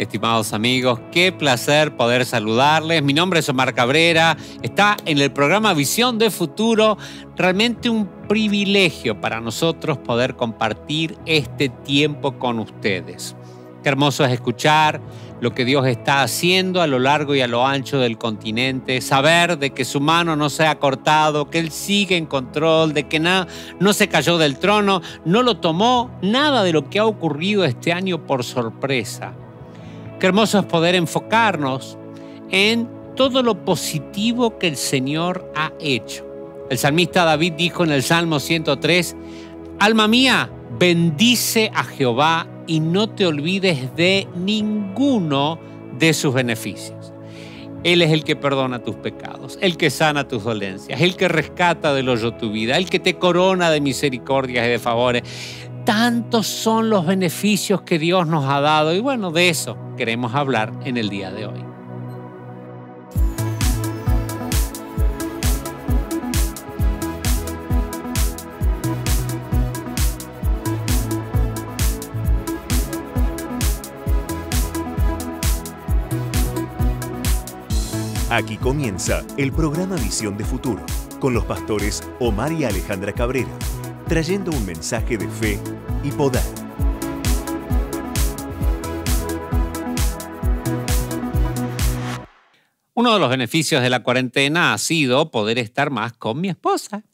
estimados amigos. Qué placer poder saludarles. Mi nombre es Omar Cabrera. Está en el programa Visión de Futuro. Realmente un privilegio para nosotros poder compartir este tiempo con ustedes. Qué hermoso es escuchar lo que Dios está haciendo a lo largo y a lo ancho del continente, saber de que su mano no se ha cortado, que Él sigue en control, de que nada no se cayó del trono, no lo tomó nada de lo que ha ocurrido este año por sorpresa Qué hermoso es poder enfocarnos en todo lo positivo que el Señor ha hecho. El salmista David dijo en el Salmo 103, Alma mía, bendice a Jehová y no te olvides de ninguno de sus beneficios. Él es el que perdona tus pecados, el que sana tus dolencias, el que rescata del hoyo tu vida, el que te corona de misericordias y de favores tantos son los beneficios que Dios nos ha dado y bueno, de eso queremos hablar en el día de hoy. Aquí comienza el programa Visión de Futuro con los pastores Omar y Alejandra Cabrera trayendo un mensaje de fe y poder. Uno de los beneficios de la cuarentena ha sido poder estar más con mi esposa.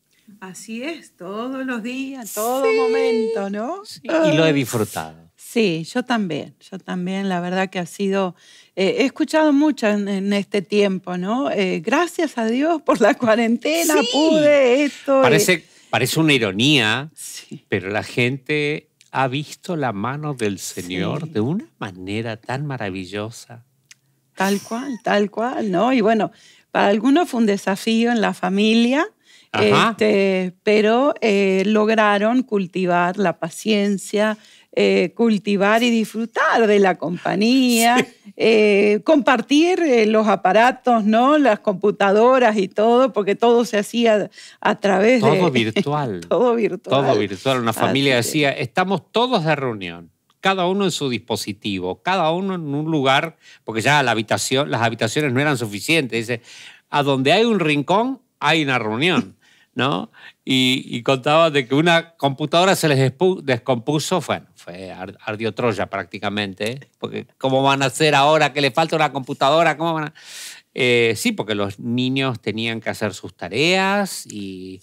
Así es, todos los días, todo momento, ¿no? Y lo he disfrutado. Sí, yo también, yo también, la verdad que ha sido, eh, he escuchado mucho en, este tiempo, ¿no? Eh, gracias a Dios por la cuarentena pude esto. Eh, parece Parece una ironía, pero la gente ha visto la mano del Señor de una manera tan maravillosa. Tal cual, tal cual, ¿no? Y bueno, para algunos fue un desafío en la familia, este, pero eh, lograron cultivar la paciencia, eh, cultivar y disfrutar de la compañía, eh, compartir eh, los aparatos, ¿no? las computadoras y todo, porque todo se hacía a través de... Todo virtual. todo virtual. Todo virtual. Una familia decía, estamos todos de reunión, cada uno en su dispositivo, cada uno en un lugar, porque ya la habitación, las habitaciones no eran suficientes. Dice, a donde hay un rincón hay una reunión. ¿no? Y, contaba de que una computadora se les descompuso, bueno, fue, ardió Troya prácticamente, porque ¿cómo van a hacer ahora que le falta una computadora? ¿Cómo van eh, sí, porque los niños tenían que hacer sus tareas y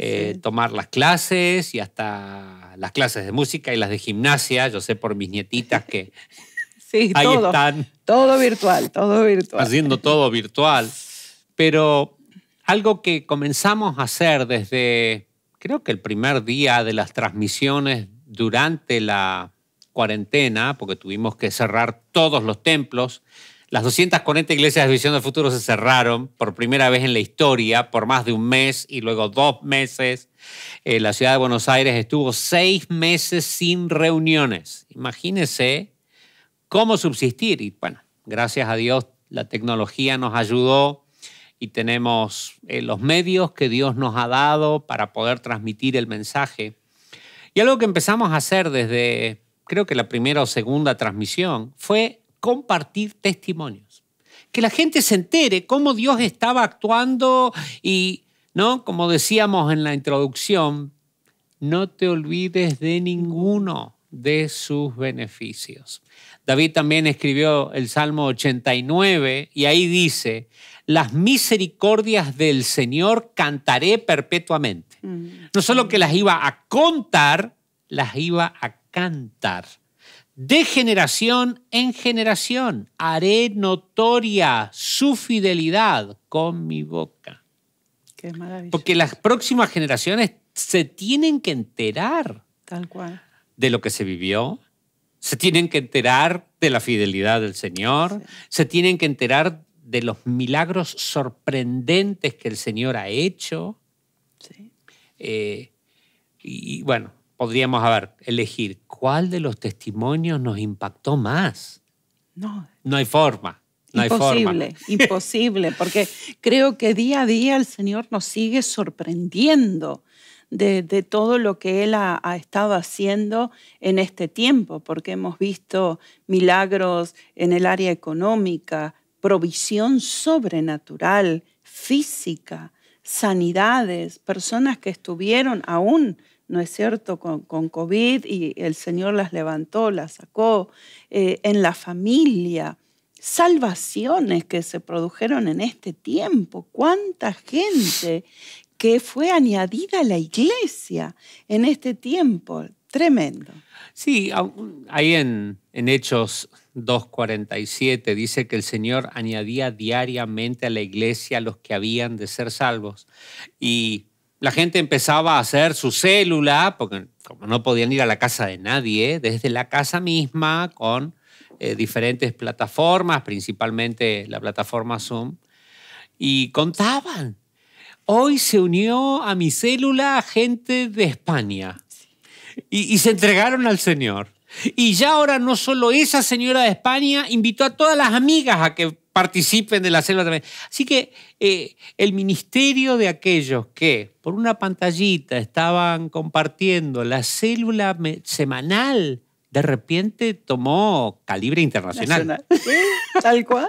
eh, tomar las clases y hasta las clases de música y las de gimnasia. Yo sé por mis nietitas que sí, todo, Todo virtual, todo virtual. Haciendo todo virtual. Pero algo que comenzamos a hacer desde, creo que el primer día de las transmisiones durante la cuarentena, porque tuvimos que cerrar todos los templos. Las 240 iglesias de Visión del Futuro se cerraron por primera vez en la historia, por más de un mes y luego dos meses. Eh, la ciudad de Buenos Aires estuvo seis meses sin reuniones. Imagínense cómo subsistir. Y bueno, gracias a Dios la tecnología nos ayudó y tenemos eh, los medios que Dios nos ha dado para poder transmitir el mensaje. Y algo que empezamos a hacer desde, creo que la primera o segunda transmisión, fue compartir testimonios. Que la gente se entere cómo Dios estaba actuando y, ¿no? Como decíamos en la introducción, no te olvides de ninguno de sus beneficios. David también escribió el Salmo 89 y ahí dice, las misericordias del Señor cantaré perpetuamente. Mm. No solo que las iba a contar, las iba a cantar. De generación en generación haré notoria su fidelidad con mi boca. Qué Porque las próximas generaciones se tienen que enterar. Tal cual. De lo que se vivió, se tienen que enterar de la fidelidad del Señor, se tienen que enterar de los milagros sorprendentes que el Señor ha hecho. Eh, y bueno, podríamos a elegir cuál de los testimonios nos impactó más. No. No hay forma. No imposible, imposible, porque creo que día a día el Señor nos sigue sorprendiendo de, todo lo que Él ha, estado haciendo en este tiempo, porque hemos visto milagros en el área económica, provisión sobrenatural, física, sanidades, personas que estuvieron aún, ¿no es cierto?, con, COVID y el Señor las levantó, las sacó, eh, en la familia, salvaciones que se produjeron en este tiempo, cuánta gente que fue añadida a la iglesia en este tiempo, tremendo. Sí, ahí en, en Hechos 2.47 dice que el Señor añadía diariamente a la iglesia los que habían de ser salvos. Y la gente empezaba a hacer su célula, porque como no podían ir a la casa de nadie, desde la casa misma con eh, diferentes plataformas, principalmente la plataforma Zoom, y contaban. Hoy se unió a mi célula gente de España y se entregaron al Señor. Y ya ahora no solo esa señora de España invitó a todas las amigas a que participen de la célula también. Así que eh, el ministerio de aquellos que por una pantallita estaban compartiendo la célula semanal, de repente tomó calibre internacional. tal cual,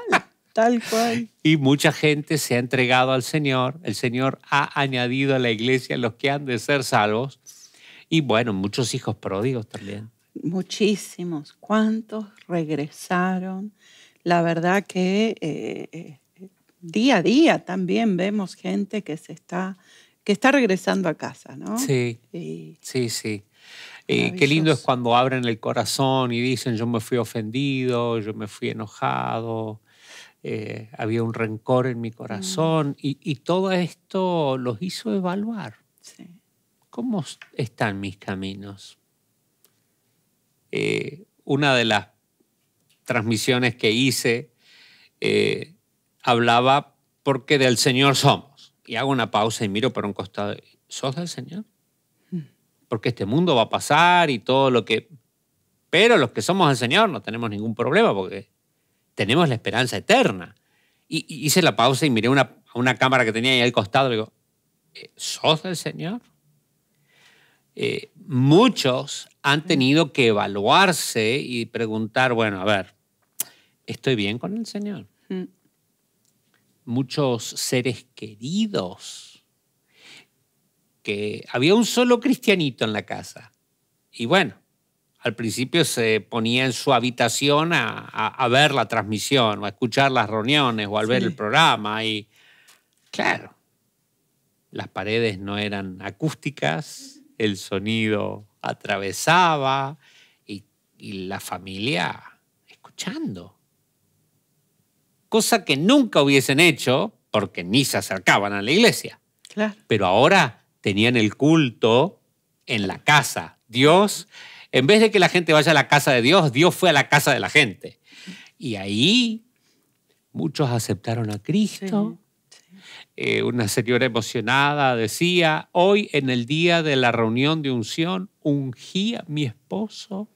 tal cual. Y mucha gente se ha entregado al Señor. El Señor ha añadido a la iglesia los que han de ser salvos. Y bueno, muchos hijos pródigos también muchísimos. ¿Cuántos regresaron? La verdad que eh, eh, día a día también vemos gente que se está, que está regresando a casa, ¿no? Sí, sí, sí. qué lindo es cuando abren el corazón y dicen yo me fui ofendido, yo me fui enojado, eh, había un rencor en mi corazón mm. y, todo esto los hizo evaluar. ¿Cómo están mis caminos? Eh, una de las transmisiones que hice eh, hablaba porque del Señor somos. Y hago una pausa y miro por un costado. ¿Sos del Señor? Hmm. Porque este mundo va a pasar y todo lo que... Pero los que somos del Señor no tenemos ningún problema porque tenemos la esperanza eterna. Y, hice la pausa y miré una, una cámara que tenía ahí al costado y digo, eh, ¿sos del Señor? muchos han tenido que evaluarse y preguntar, bueno, a ver, ¿estoy bien con el Señor? Mm. Muchos seres queridos, que había un solo cristianito en la casa. Y bueno, al principio se ponía en su habitación a, ver la transmisión, o a escuchar las reuniones, o al ver el programa. Y claro, las paredes no eran acústicas, el sonido atravesaba y, la familia escuchando. Cosa que nunca hubiesen hecho porque ni se acercaban a la iglesia. Pero ahora tenían el culto en la casa. Dios, en vez de que la gente vaya a la casa de Dios, Dios fue a la casa de la gente. Y ahí muchos aceptaron a Cristo, eh, una señora emocionada decía, hoy en el día de la reunión de unción, ungía a mi esposo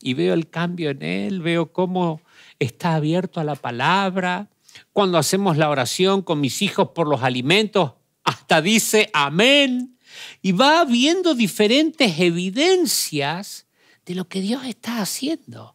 y veo el cambio en él, veo cómo está abierto a la palabra. Cuando hacemos la oración con mis hijos por los alimentos, hasta dice amén. Y va viendo diferentes evidencias de lo que Dios está haciendo.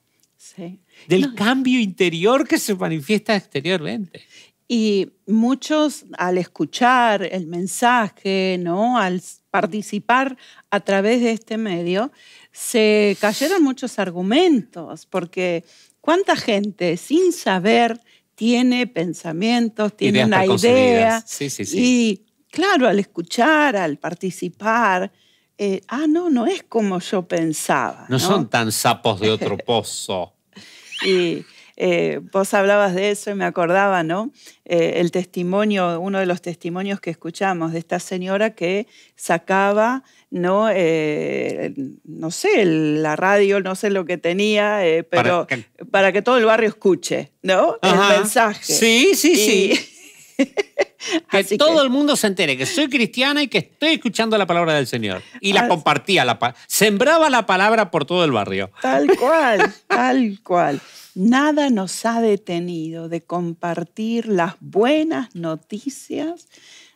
Del cambio interior que se manifiesta exteriormente. Y muchos al escuchar el mensaje, ¿no? al participar a través de este medio, se cayeron muchos argumentos, porque cuánta gente sin saber tiene pensamientos, tiene una idea. Sí, sí, sí. Y claro, al escuchar, al participar, eh, ah, no, no es como yo pensaba. No, son tan sapos de otro pozo. y, eh, vos hablabas de eso y me acordaba, ¿no? Eh, el testimonio, uno de los testimonios que escuchamos de esta señora que sacaba, ¿no? Eh, no sé, la radio, no sé lo que tenía, pero para que... todo el barrio escuche, ¿no? El mensaje. Sí, sí, sí. que, todo el mundo se entere que soy cristiana y que estoy escuchando la palabra del Señor. Y la ah. compartía, la sembraba la palabra por todo el barrio. Tal cual, tal cual. Nada nos ha detenido de compartir las buenas noticias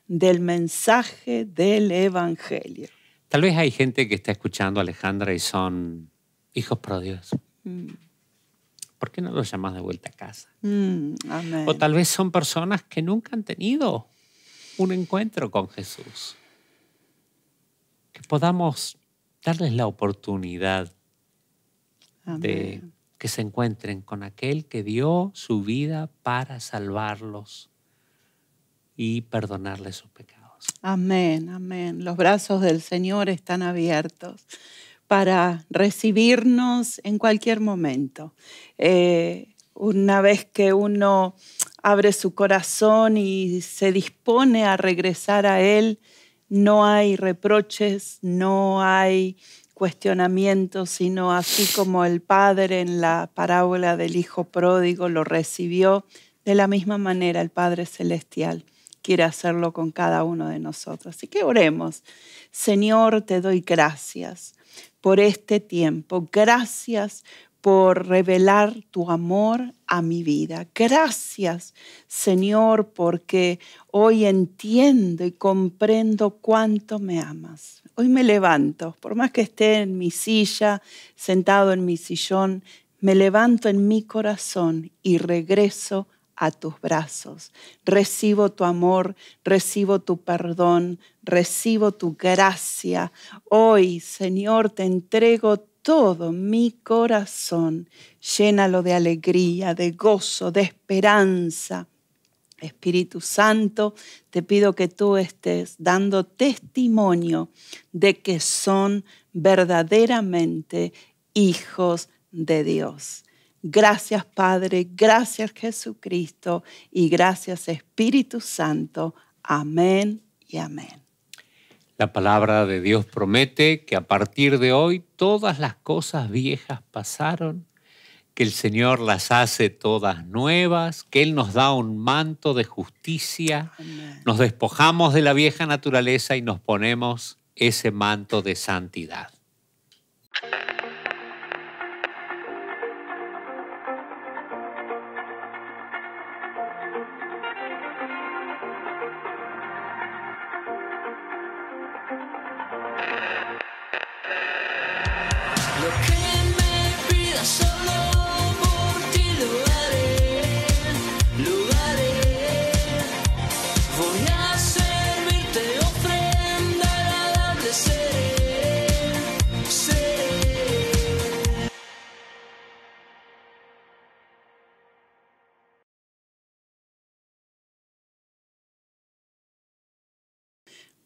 del mensaje del Evangelio. Tal vez hay gente que está escuchando Alejandra y son hijos pro Dios. Mm. ¿por qué no los llamas de vuelta a casa? Mm, o tal vez son personas que nunca han tenido un encuentro con Jesús. Que podamos darles la oportunidad de que se encuentren con aquel que dio su vida para salvarlos y perdonarles sus pecados. Amén, amén. Los brazos del Señor están abiertos para recibirnos en cualquier momento. Eh, una vez que uno abre su corazón y se dispone a regresar a Él, no hay reproches, no hay cuestionamientos, sino así como el Padre en la parábola del Hijo Pródigo lo recibió, de la misma manera el Padre Celestial quiere hacerlo con cada uno de nosotros. Así que oremos. Señor, te doy gracias por este tiempo. Gracias por revelar tu amor a mi vida. Gracias, Señor, porque hoy entiendo y comprendo cuánto me amas. Hoy me levanto, por más que esté en mi silla, sentado en mi sillón, me levanto en mi corazón y regreso a tus brazos. Recibo tu amor, recibo tu perdón, recibo tu gracia. Hoy, Señor, te entrego todo mi corazón. Llénalo de alegría, de gozo, de esperanza. Espíritu Santo, te pido que tú estés dando testimonio de que son verdaderamente hijos de Dios. Gracias Padre, gracias Jesucristo y gracias Espíritu Santo. Amén y amén. La palabra de Dios promete que a partir de hoy todas las cosas viejas pasaron, que el Señor las hace todas nuevas, que Él nos da un manto de justicia, nos despojamos de la vieja naturaleza y nos ponemos ese manto de santidad.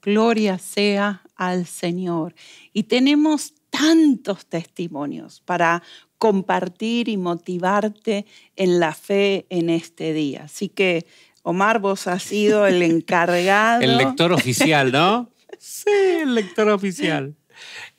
Gloria sea al Señor. Y tenemos tantos testimonios para compartir y motivarte en la fe en este día. Así que, Omar, vos has sido el encargado. el lector oficial, ¿no? sí, el lector oficial.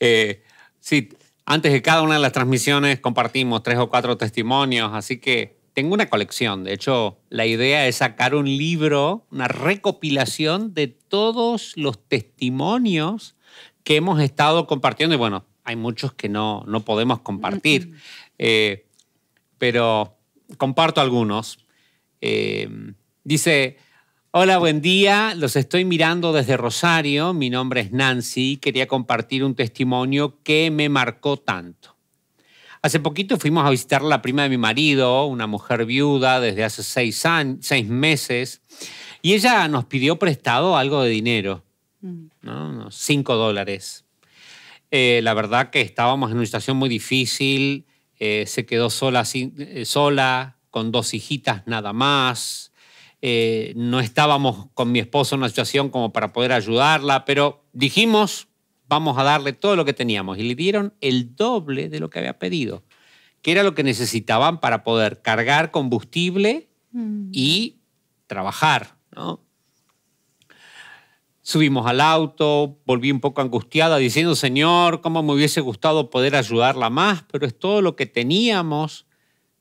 Eh, sí, antes de cada una de las transmisiones compartimos tres o cuatro testimonios, así que tengo una colección, de hecho, la idea es sacar un libro, una recopilación de todos los testimonios que hemos estado compartiendo. Y bueno, hay muchos que no, no podemos compartir, eh, pero comparto algunos. Eh, dice, hola, buen día, los estoy mirando desde Rosario, mi nombre es Nancy, quería compartir un testimonio que me marcó tanto. Hace poquito fuimos a visitar a la prima de mi marido, una mujer viuda desde hace seis, meses, y ella nos pidió prestado algo de dinero, mm. cinco dólares. Eh, la verdad que estábamos en una situación muy difícil, eh, se quedó sola, eh, sola, con dos hijitas nada más. no estábamos con mi esposo en una situación como para poder ayudarla, pero dijimos, vamos a darle todo lo que teníamos. Y le dieron el doble de lo que había pedido, que era lo que necesitaban para poder cargar combustible mm. y trabajar. Subimos al auto, volví un poco angustiada diciendo, Señor, cómo me hubiese gustado poder ayudarla más, pero es todo lo que teníamos.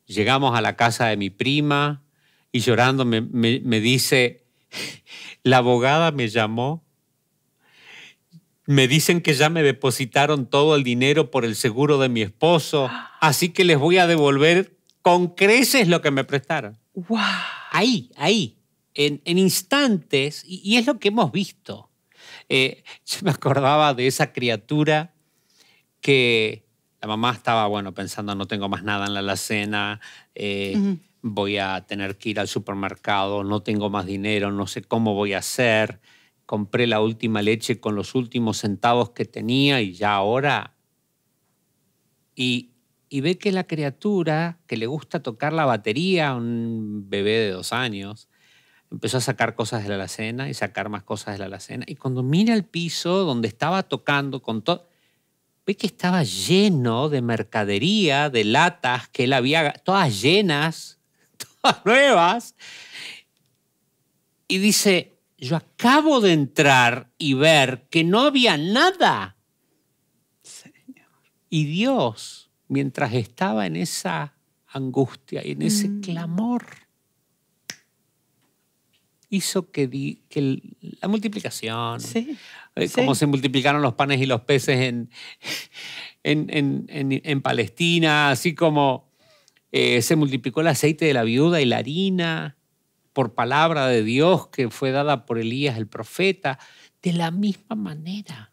Llegamos a la casa de mi prima y llorando me dice, la abogada me llamó me dicen que ya me depositaron todo el dinero por el seguro de mi esposo, así que les voy a devolver con creces lo que me prestaron. Wow. Ahí, ahí, en, instantes, y, es lo que hemos visto. Eh, yo me acordaba de esa criatura que la mamá estaba, bueno, pensando, no tengo más nada en la alacena, eh, voy a tener que ir al supermercado, no tengo más dinero, no sé cómo voy a hacer compré la última leche con los últimos centavos que tenía y ya ahora. Y, ve que la criatura que le gusta tocar la batería, un bebé de dos años, empezó a sacar cosas de la alacena y sacar más cosas de la alacena. Y cuando mira el piso donde estaba tocando con todo, ve que estaba lleno de mercadería, de latas que él había, todas llenas, todas nuevas. Y dice, yo acabo de entrar y ver que no había nada. Y Dios, mientras estaba en esa angustia y en ese mm. clamor, hizo que, la multiplicación, eh, como se multiplicaron los panes y los peces en, Palestina, así como eh, se multiplicó el aceite de la viuda y la harina, por palabra de Dios que fue dada por Elías el profeta, de la misma manera.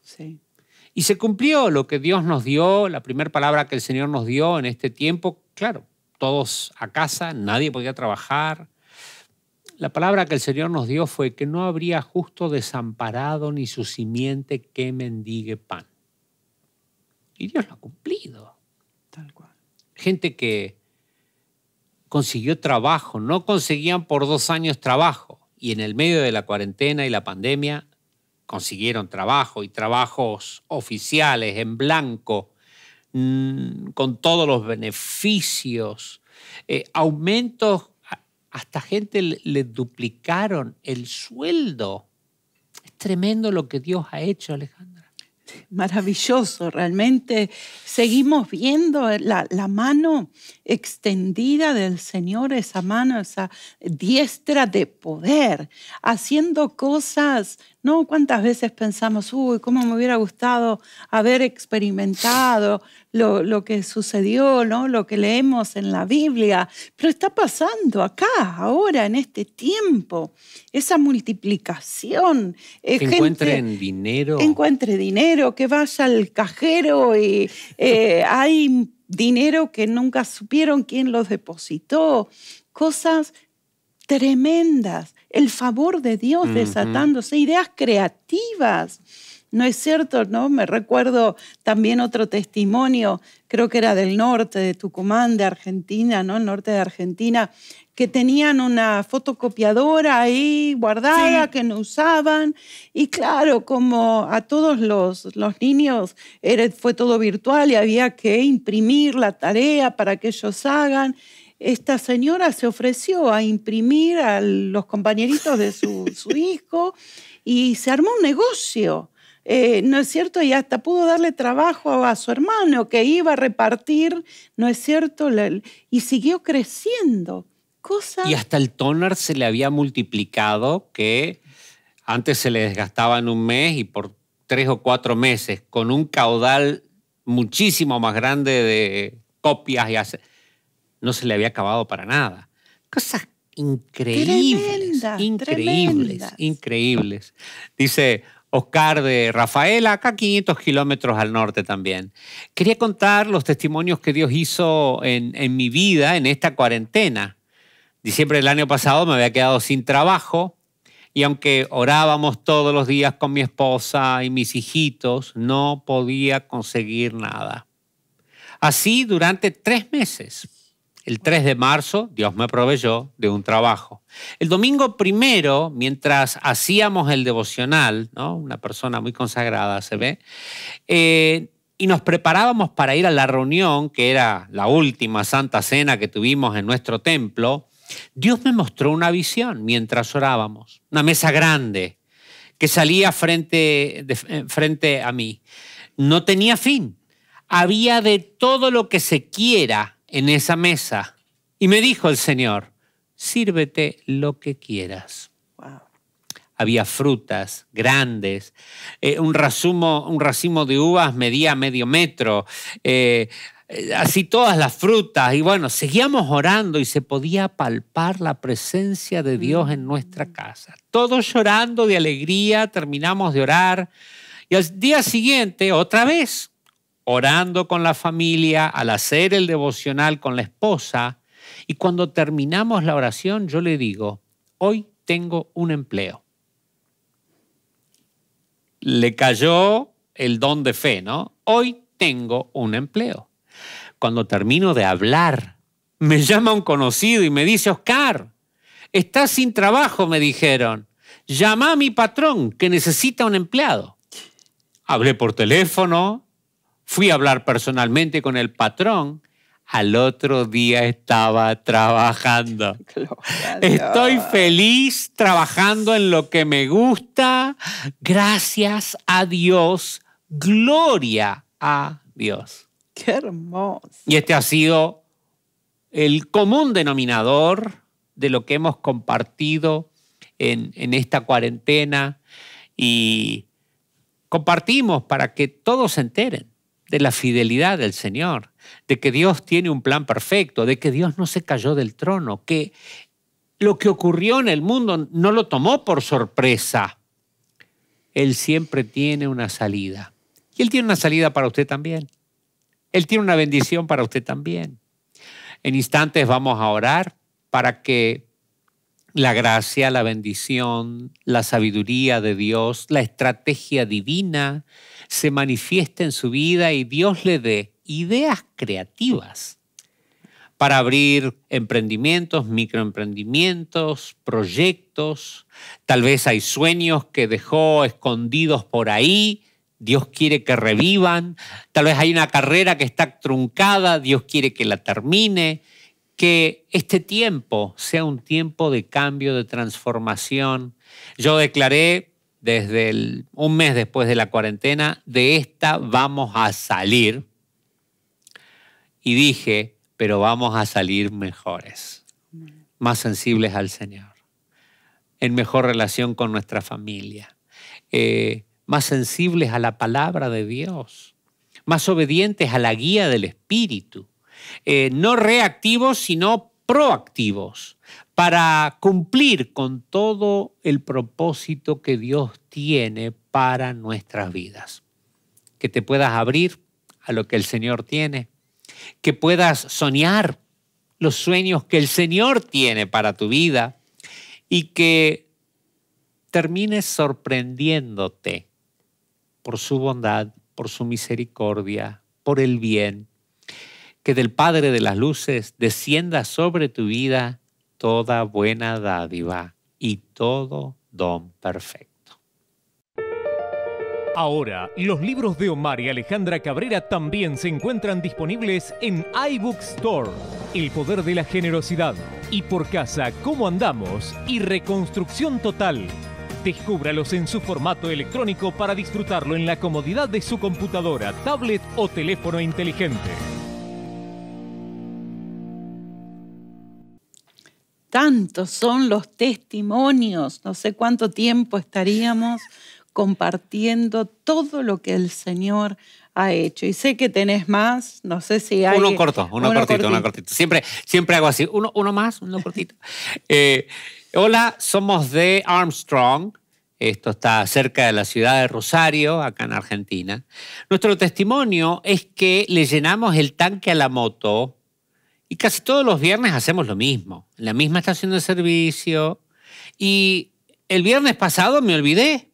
Y se cumplió lo que Dios nos dio, la primera palabra que el Señor nos dio en este tiempo, claro, todos a casa, nadie podía trabajar. La palabra que el Señor nos dio fue que no habría justo desamparado ni su simiente que mendigue pan. Y Dios lo ha cumplido. Tal cual. Gente que consiguió trabajo, no conseguían por dos años trabajo. Y en el medio de la cuarentena y la pandemia consiguieron trabajo y trabajos oficiales en blanco, mm, con todos los beneficios, eh, aumentos, hasta gente le duplicaron el sueldo. Es tremendo lo que Dios ha hecho, Alejandro maravilloso, realmente seguimos viendo eh, la, mano extendida del Señor, esa mano, esa diestra de poder, haciendo cosas ¿no? ¿Cuántas veces pensamos, uy, cómo me hubiera gustado haber experimentado lo, que sucedió, ¿no? Lo que leemos en la Biblia, pero está pasando acá, ahora, en este tiempo, esa multiplicación. Eh, que encuentren dinero. Encuentre dinero, que vaya al cajero y eh, hay dinero que nunca supieron quién los depositó, cosas tremendas el favor de Dios desatándose, ideas creativas. No es cierto, ¿no? Me recuerdo también otro testimonio, creo que era del norte, de Tucumán, de Argentina, ¿no? norte de Argentina, que tenían una fotocopiadora ahí guardada que no usaban. Y claro, como a todos los, los niños fue todo virtual y había que imprimir la tarea para que ellos hagan esta señora se ofreció a imprimir a los compañeritos de su, hijo y se armó un negocio. Eh, ¿no es cierto? Y hasta pudo darle trabajo a su hermano que iba a repartir, ¿no es cierto? Y siguió creciendo. Y hasta el tóner se le había multiplicado que antes se le desgastaba en un mes y por tres o cuatro meses, con un caudal muchísimo más grande de copias y hacer no se le había acabado para nada. Cosas increíbles, increíbles, increíbles. Dice Oscar de Rafaela, acá 500 kilómetros al norte también. Quería contar los testimonios que Dios hizo en, en mi vida en esta cuarentena. Diciembre del año pasado me había quedado sin trabajo y aunque orábamos todos los días con mi esposa y mis hijitos, no podía conseguir nada. Así durante tres meses. El 3 de marzo Dios me proveyó de un trabajo. El domingo primero, mientras hacíamos el devocional, una persona muy consagrada se ve, eh, y nos preparábamos para ir a la reunión, que era la última santa cena que tuvimos en nuestro templo, Dios me mostró una visión mientras orábamos, una mesa grande que salía frente, eh, frente a mí. No tenía fin. Había de todo lo que se quiera en esa mesa. Y me dijo el Señor, sírvete lo que quieras. Había frutas grandes, eh, un, un, racimo de uvas medía medio metro, eh, así todas las frutas. Y bueno, seguíamos orando y se podía palpar la presencia de Dios en nuestra mm. casa. Todos llorando de alegría, terminamos de orar. Y al día siguiente, otra vez, orando con la familia, al hacer el devocional con la esposa. Y cuando terminamos la oración, yo le digo, hoy tengo un empleo. Le cayó el don de fe, ¿no? Hoy tengo un empleo. Cuando termino de hablar, me llama un conocido y me dice, Oscar, estás sin trabajo, me dijeron. Llama a mi patrón que necesita un empleado. Hablé por teléfono, Fui a hablar personalmente con el patrón. Al otro día estaba trabajando. Estoy feliz trabajando en lo que me gusta. Gracias a Dios. Gloria a Dios. Qué hermoso. Y este ha sido el común denominador de lo que hemos compartido en, en, esta cuarentena y compartimos para que todos se enteren de la fidelidad del Señor, de que Dios tiene un plan perfecto, de que Dios no se cayó del trono, que lo que ocurrió en el mundo no lo tomó por sorpresa. Él siempre tiene una salida. Y Él tiene una salida para usted también. Él tiene una bendición para usted también. En instantes vamos a orar para que la gracia, la bendición, la sabiduría de Dios, la estrategia divina se manifiesta en su vida y Dios le dé ideas creativas para abrir emprendimientos, microemprendimientos, proyectos. Tal vez hay sueños que dejó escondidos por ahí. Dios quiere que revivan. Tal vez hay una carrera que está truncada. Dios quiere que la termine que este tiempo sea un tiempo de cambio, de transformación. Yo declaré desde un mes después de la cuarentena, de esta vamos a salir. Y dije, pero vamos a salir mejores, más sensibles al Señor, en mejor relación con nuestra familia, eh, más sensibles a la palabra de Dios, más obedientes a la guía del Espíritu. Eh, no reactivos, sino proactivos, para cumplir con todo el propósito que Dios tiene para nuestras vidas. Que te puedas abrir a lo que el Señor tiene, que puedas soñar los sueños que el Señor tiene para tu vida y que termines sorprendiéndote por su bondad, por su misericordia, por el bien que del Padre de las Luces descienda sobre tu vida toda buena dádiva y todo don perfecto. Ahora, los libros de Omar y Alejandra Cabrera también se encuentran disponibles en Store. El Poder de la Generosidad, y por casa, Cómo Andamos y Reconstrucción Total. Descúbralos en su formato electrónico para disfrutarlo en la comodidad de su computadora, tablet o teléfono inteligente. Tantos son los testimonios. No sé cuánto tiempo estaríamos compartiendo todo lo que el Señor ha hecho. Y sé que tenés más, no sé si hay... Uno corto, uno, cortito, uno cortito. Siempre, siempre hago así, uno, uno más, uno cortito. Eh, hola, somos de Armstrong. Esto está cerca de la ciudad de Rosario, acá en Argentina. Nuestro testimonio es que le llenamos el tanque a la moto y casi todos los viernes hacemos lo mismo, la misma estación de servicio. Y el viernes pasado me olvidé.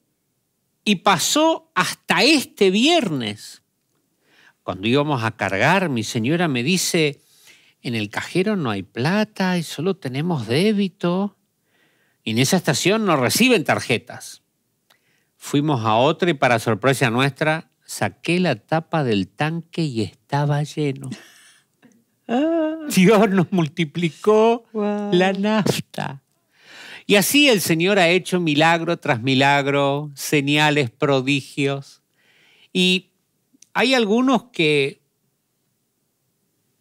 Y pasó hasta este viernes. Cuando íbamos a cargar, mi señora me dice, en el cajero no hay plata y solo tenemos débito. Y en esa estación no reciben tarjetas. Fuimos a otra y para sorpresa nuestra, saqué la tapa del tanque y estaba lleno. Dios nos multiplicó la nafta. Y así el Señor ha hecho milagro tras milagro, señales, prodigios. Y hay algunos que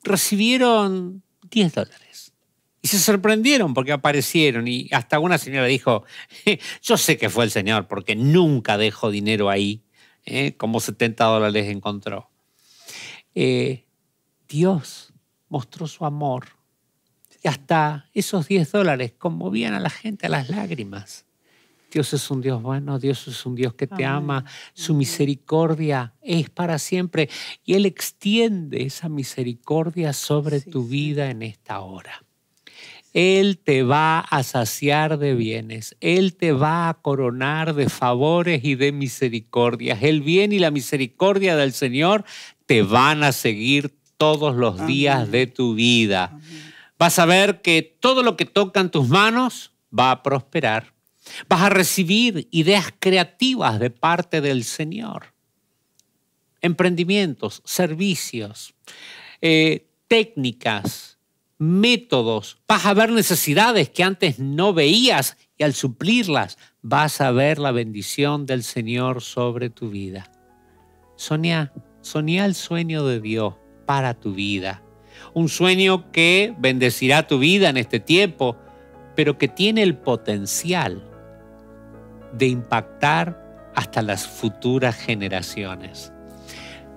recibieron 10 dólares. Y se sorprendieron porque aparecieron. Y hasta una señora dijo, yo sé que fue el Señor porque nunca dejó dinero ahí. ¿eh? Como 70 dólares encontró. Eh, Dios mostró su amor. Y hasta esos 10 dólares conmovían a la gente a las lágrimas. Dios es un Dios bueno, Dios es un Dios que te ama, su misericordia es para siempre y Él extiende esa misericordia sobre tu vida en esta hora. Él te va a saciar de bienes, Él te va a coronar de favores y de misericordias. El bien y la misericordia del Señor te van a seguir todos los días de tu vida. Vas a ver que todo lo que toca en tus manos va a prosperar. Vas a recibir ideas creativas de parte del Señor. Emprendimientos, servicios, eh, técnicas, métodos. Vas a ver necesidades que antes no veías y al suplirlas vas a ver la bendición del Señor sobre tu vida. Sonia, soñá el sueño de Dios para tu vida. Un sueño que bendecirá tu vida en este tiempo, pero que tiene el potencial de impactar hasta las futuras generaciones.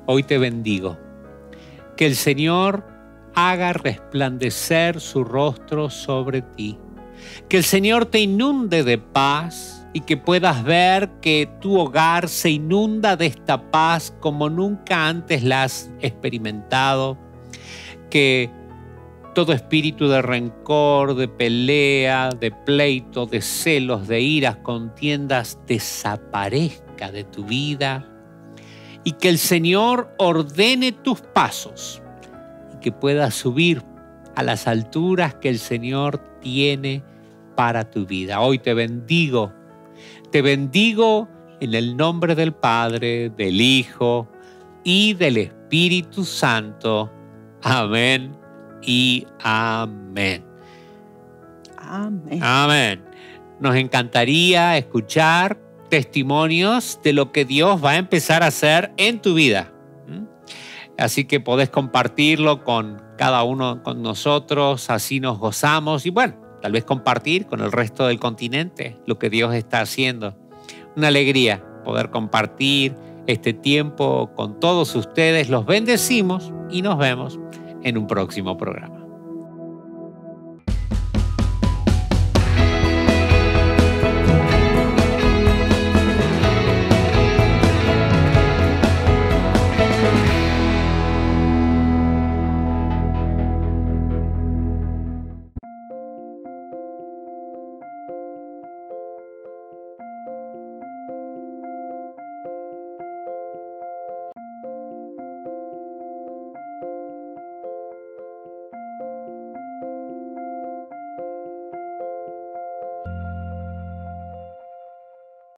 Hoy te bendigo. Que el Señor haga resplandecer su rostro sobre ti. Que el Señor te inunde de paz y que puedas ver que tu hogar se inunda de esta paz como nunca antes la has experimentado, que todo espíritu de rencor, de pelea, de pleito, de celos, de iras, contiendas, desaparezca de tu vida y que el Señor ordene tus pasos y que puedas subir a las alturas que el Señor tiene para tu vida. Hoy te bendigo te bendigo en el nombre del Padre, del Hijo y del Espíritu Santo. Amén y amén. Amén. Amén. Nos encantaría escuchar testimonios de lo que Dios va a empezar a hacer en tu vida. Así que podés compartirlo con cada uno, con nosotros, así nos gozamos y bueno, tal vez compartir con el resto del continente lo que Dios está haciendo. Una alegría poder compartir este tiempo con todos ustedes. Los bendecimos y nos vemos en un próximo programa.